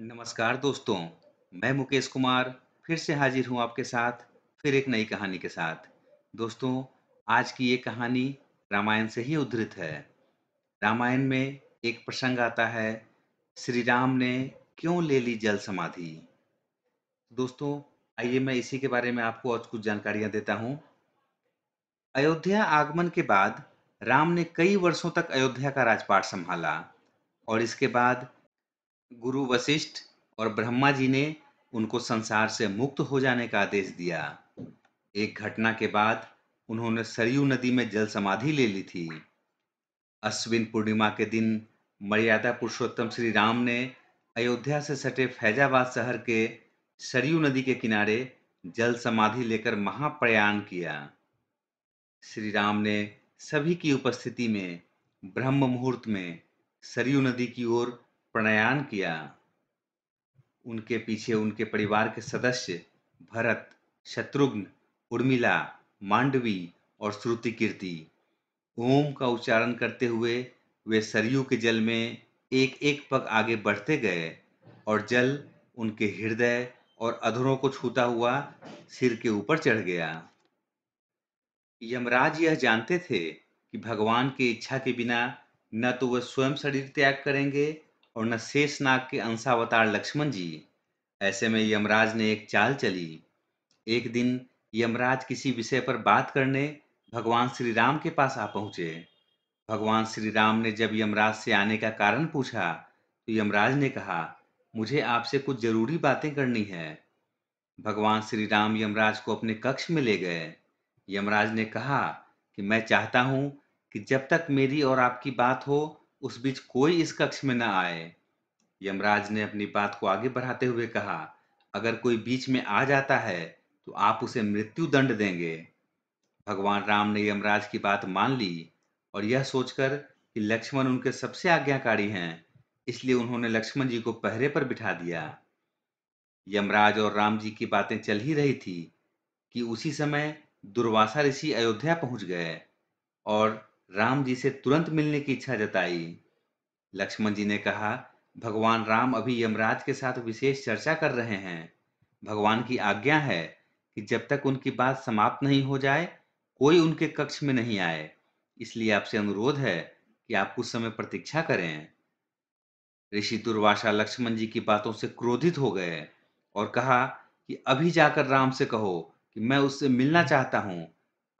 नमस्कार दोस्तों मैं मुकेश कुमार फिर से हाजिर हूं आपके साथ फिर एक नई कहानी के साथ दोस्तों आज की ये कहानी रामायण से ही उद्धृत है रामायण में एक प्रसंग आता है श्री राम ने क्यों ले ली जल समाधि दोस्तों आइए मैं इसी के बारे में आपको और कुछ जानकारियां देता हूं अयोध्या आगमन के बाद राम ने कई वर्षों तक अयोध्या का राजपाट संभाला और इसके बाद गुरु वशिष्ठ और ब्रह्मा जी ने उनको संसार से मुक्त हो जाने का आदेश दिया एक घटना के बाद उन्होंने सरयू नदी में जल समाधि ले ली थी अश्विन पूर्णिमा के दिन मर्यादा पुरुषोत्तम श्री राम ने अयोध्या से सटे फैजाबाद शहर के सरयू नदी के किनारे जल समाधि लेकर महाप्रयाण किया श्री राम ने सभी की उपस्थिति में ब्रह्म मुहूर्त में सरयू नदी की ओर प्रणयान किया उनके पीछे उनके परिवार के सदस्य भरत शत्रुघ्न उर्मिला मांडवी और श्रुति कीर्ति ओम का उच्चारण करते हुए वे सरयू के जल में एक एक पग आगे बढ़ते गए और जल उनके हृदय और अधरों को छूता हुआ सिर के ऊपर चढ़ गया यमराज यह जानते थे कि भगवान की इच्छा के बिना न तो वह स्वयं शरीर त्याग करेंगे और न शेष नाग के अंशावतार लक्ष्मण जी ऐसे में यमराज ने एक चाल चली एक दिन यमराज किसी विषय पर बात करने भगवान श्री राम के पास आ पहुंचे भगवान श्री राम ने जब यमराज से आने का कारण पूछा तो यमराज ने कहा मुझे आपसे कुछ जरूरी बातें करनी है भगवान श्री राम यमराज को अपने कक्ष में ले गए यमराज ने कहा कि मैं चाहता हूं कि जब तक मेरी और आपकी बात हो उस बीच कोई इस कक्ष में न आए यमराज ने अपनी बात को आगे बढ़ाते हुए कहा अगर कोई बीच में आ जाता है तो आप उसे मृत्यु दंड देंगे भगवान राम ने यमराज की बात मान ली और यह सोचकर कि लक्ष्मण उनके सबसे आज्ञाकारी हैं इसलिए उन्होंने लक्ष्मण जी को पहरे पर बिठा दिया यमराज और राम जी की बातें चल ही रही थी कि उसी समय दुर्वासा ऋषि अयोध्या पहुंच गए और राम जी से तुरंत मिलने की इच्छा जताई लक्ष्मण जी ने कहा भगवान राम अभी यमराज के साथ विशेष चर्चा कर रहे हैं भगवान की आज्ञा है कि जब तक उनकी बात समाप्त नहीं हो जाए कोई उनके कक्ष में नहीं आए इसलिए आपसे अनुरोध है कि आप कुछ समय प्रतीक्षा करें ऋषि दुर्वासा लक्ष्मण जी की बातों से क्रोधित हो गए और कहा कि अभी जाकर राम से कहो कि मैं उससे मिलना चाहता हूं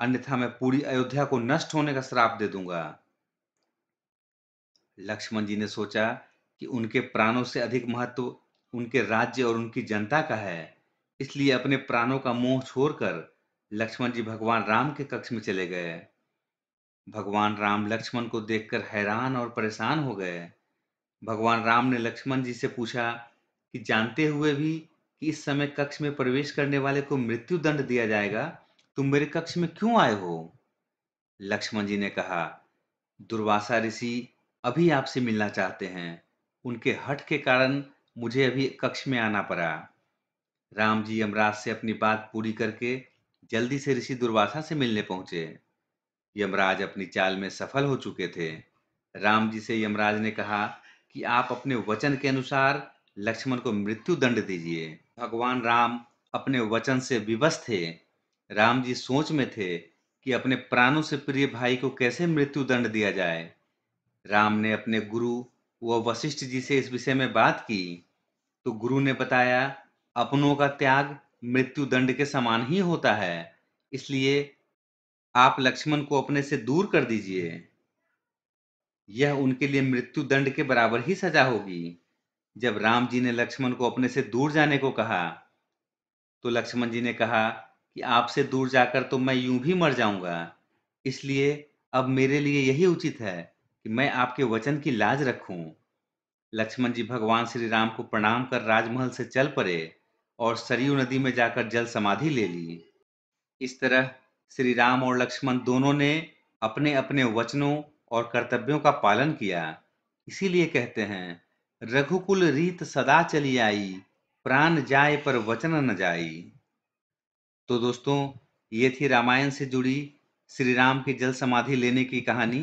अन्यथा मैं पूरी अयोध्या को नष्ट होने का श्राप दे दूंगा लक्ष्मण जी ने सोचा कि उनके प्राणों से अधिक महत्व उनके राज्य और उनकी जनता का है इसलिए अपने प्राणों का मोह छोड़कर लक्ष्मण जी भगवान राम के कक्ष में चले गए भगवान राम लक्ष्मण को देखकर हैरान और परेशान हो गए भगवान राम ने लक्ष्मण जी से पूछा कि जानते हुए भी कि इस समय कक्ष में प्रवेश करने वाले को मृत्यु दंड दिया जाएगा तुम मेरे कक्ष में क्यों आए हो लक्ष्मण जी ने कहा दुर्वासा ऋषि अभी आपसे मिलना चाहते हैं उनके हट के कारण मुझे अभी कक्ष में आना पड़ा राम जी यमराज से अपनी बात पूरी करके जल्दी से ऋषि दुर्वासा से मिलने पहुंचे यमराज अपनी चाल में सफल हो चुके थे राम जी से यमराज ने कहा कि आप अपने वचन के अनुसार लक्ष्मण को मृत्यु दंड दीजिए भगवान राम अपने वचन से विवश थे राम जी सोच में थे कि अपने प्राणों से प्रिय भाई को कैसे मृत्यु दंड दिया जाए राम ने अपने गुरु व वशिष्ठ जी से इस विषय में बात की तो गुरु ने बताया अपनों का त्याग मृत्यु दंड के समान ही होता है इसलिए आप लक्ष्मण को अपने से दूर कर दीजिए यह उनके लिए मृत्यु दंड के बराबर ही सजा होगी जब राम जी ने लक्ष्मण को अपने से दूर जाने को कहा तो लक्ष्मण जी ने कहा कि आपसे दूर जाकर तो मैं यूं भी मर जाऊंगा इसलिए अब मेरे लिए यही उचित है कि मैं आपके वचन की लाज रखूं लक्ष्मण जी भगवान श्री राम को प्रणाम कर राजमहल से चल पड़े और सरयू नदी में जाकर जल समाधि ले ली इस तरह श्री राम और लक्ष्मण दोनों ने अपने अपने वचनों और कर्तव्यों का पालन किया इसीलिए कहते हैं रघुकुल रीत सदा चली आई प्राण जाए पर वचन न जाई तो दोस्तों ये थी रामायण से जुड़ी श्री राम की जल समाधि लेने की कहानी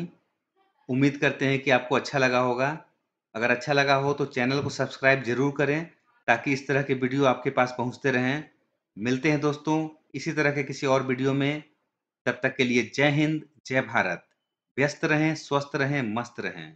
उम्मीद करते हैं कि आपको अच्छा लगा होगा अगर अच्छा लगा हो तो चैनल को सब्सक्राइब जरूर करें ताकि इस तरह के वीडियो आपके पास पहुंचते रहें मिलते हैं दोस्तों इसी तरह के किसी और वीडियो में तब तक के लिए जय हिंद जय भारत व्यस्त रहें स्वस्थ रहें मस्त रहें